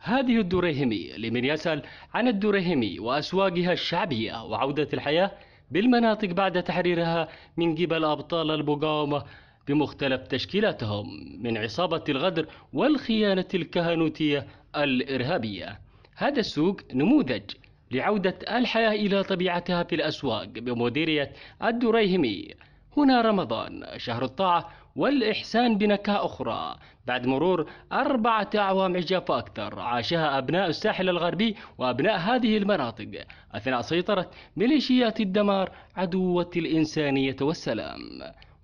هذه الدريهمي لمن يسأل عن الدريهمي وأسواقها الشعبية وعودة الحياة بالمناطق بعد تحريرها من قبل أبطال المقاومة بمختلف تشكيلاتهم من عصابة الغدر والخيانة الكهنوتية الإرهابية هذا السوق نموذج لعودة الحياة إلى طبيعتها في الأسواق بمديرية الدريهمي هنا رمضان شهر الطاعة والإحسان بنكهة أخرى بعد مرور أربعة أعوام عجافة أكثر عاشها أبناء الساحل الغربي وأبناء هذه المناطق أثناء سيطرة ميليشيات الدمار عدوة الإنسانية والسلام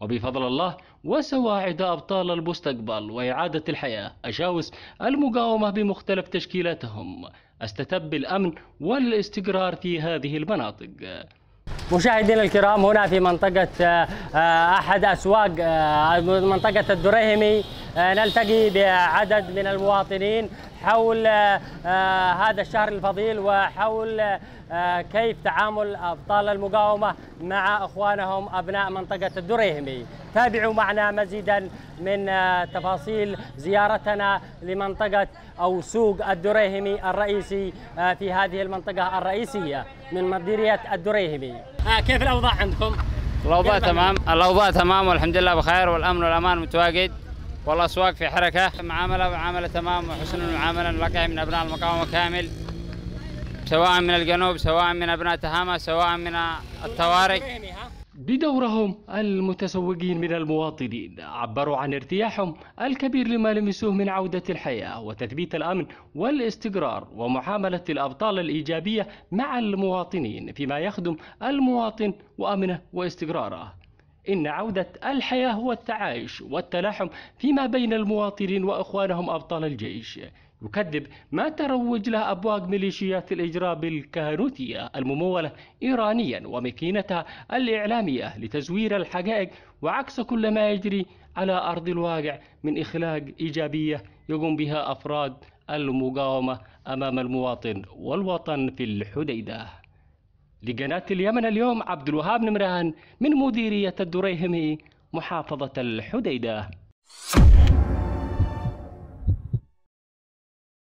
وبفضل الله وسواعد أبطال المستقبل وإعادة الحياة أشاوس المقاومة بمختلف تشكيلاتهم استتب الأمن والاستقرار في هذه المناطق مشاهدينا الكرام هنا في منطقة آه، آه، أحد أسواق آه، منطقة الدريهمي نلتقي بعدد من المواطنين حول آه، آه، هذا الشهر الفضيل وحول آه، كيف تعامل أبطال المقاومة مع أخوانهم أبناء منطقة الدريهمي تابعوا معنا مزيدا من تفاصيل زيارتنا لمنطقة أو سوق الدريهمي الرئيسي في هذه المنطقة الرئيسية من مديرية الدريهمي كيف الأوضاع عندكم؟ الأوضاع تمام الأوضاع تمام والحمد لله بخير والأمن والأمان متواجد والله الأسواق في حركة معاملة معاملة تمام وحسن المعاملة نلقي من أبناء المقاومة كامل سواء من الجنوب سواء من أبناء تهامة سواء من الطوارئ بدورهم المتسوقين من المواطنين عبروا عن ارتياحهم الكبير لما لمسوه من عودة الحياة وتثبيت الأمن والاستقرار ومحاملة الأبطال الإيجابية مع المواطنين فيما يخدم المواطن وأمنه واستقراره إن عودة الحياة هو التعايش والتلاحم فيما بين المواطنين وإخوانهم أبطال الجيش يكذب ما تروج له أبواق ميليشيات الإجراب الكهنوتية الممولة إيرانيا ومكينتها الإعلامية لتزوير الحقائق وعكس كل ما يجري على أرض الواقع من إخلاق إيجابية يقوم بها أفراد المقاومة أمام المواطن والوطن في الحديدة لقناة اليمن اليوم عبد الوهاب نمران من مديرية الدريهمي محافظة الحديدة